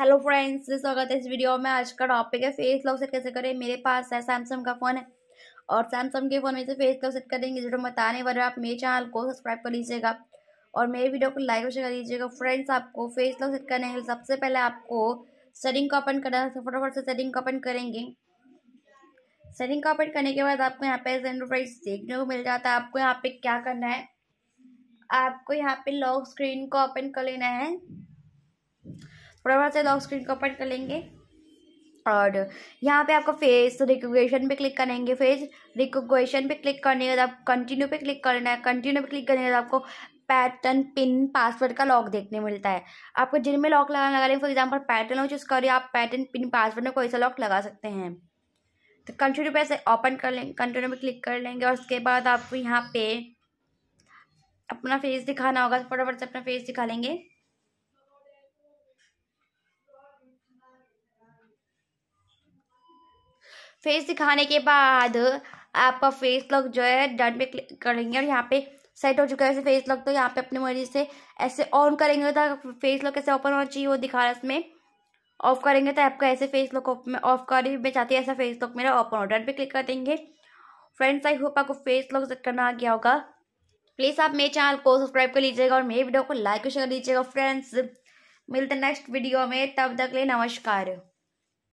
hello friends स्वागत है इस वीडियो में आज का टॉपिक है फेस लॉक सेट कैसे करें मेरे पास है सैमसंग का फ़ोन है और सैमसंग के फ़ोन में से फेस लॉक सेट करेंगे जो बताने वाले आप मेरे चैनल को सब्सक्राइब कर लीजिएगा और मेरे वीडियो को लाइक और शेयर कर लीजिएगा फ्रेंड्स आपको फेस लॉक सेट करने के लिए सबसे पहले आपको सेटिंग का ओपन करना है तो फटाफट से सेटिंग का ओपन करेंगे सेटिंग का ओपन करने के बाद आपको यहाँ पे एंड्रॉइड देखने को मिल जाता है आपको यहाँ पे क्या करना है आपको यहाँ पे लॉक स्क्रीन को ओपन कर लेना है फटाफट से लॉक स्क्रीन को ओपन कर लेंगे और यहाँ पे आपको फेस रिकोगेशन पे क्लिक करेंगे फेस रिकोगेशन पे क्लिक करने के बाद आप कंटिन्यू पे क्लिक करना है कंटिन्यू पे क्लिक करने के बाद आपको पैटर्न पिन पासवर्ड का लॉक देखने मिलता है आपको जिनमें लॉक लगाने लगा लेंगे फॉर एग्जाम्पल पैटर्न हो चूज करिए आप पैटर्न पिन पासवर्ड में कोई सा लॉक लगा सकते हैं तो कंटिन्यू पे ऐसे ओपन कर लेंगे कंटिन्यू पे क्लिक कर लेंगे और उसके बाद आपको यहाँ पे अपना फेस दिखाना होगा फटाफट से अपना फेस दिखा लेंगे फेस दिखाने के बाद आपका फेस लुक जो है डन पे क्लिक करेंगे और यहाँ पे सेट हो चुका है ऐसे फेस लुक तो यहाँ पे अपनी मर्जी से ऐसे ऑन करेंगे तो फेस लुक कैसे ओपन होना चाहिए वो दिखा रहा है इसमें ऑफ करेंगे तो आपका ऐसे फेस लॉक ऑफ कर मैं चाहती हूँ ऐसा फेस लुक मेरा ओपन हो डन पे क्लिक कर देंगे फ्रेंड्स आई होप आपको फेस लुक सेट करना आ गया होगा प्लीज़ आप मेरे चैनल को सब्सक्राइब कर लीजिएगा और मेरे वीडियो को लाइक और शेयर कर दीजिएगा फ्रेंड्स मिलते नेक्स्ट वीडियो में तब तक ले नमस्कार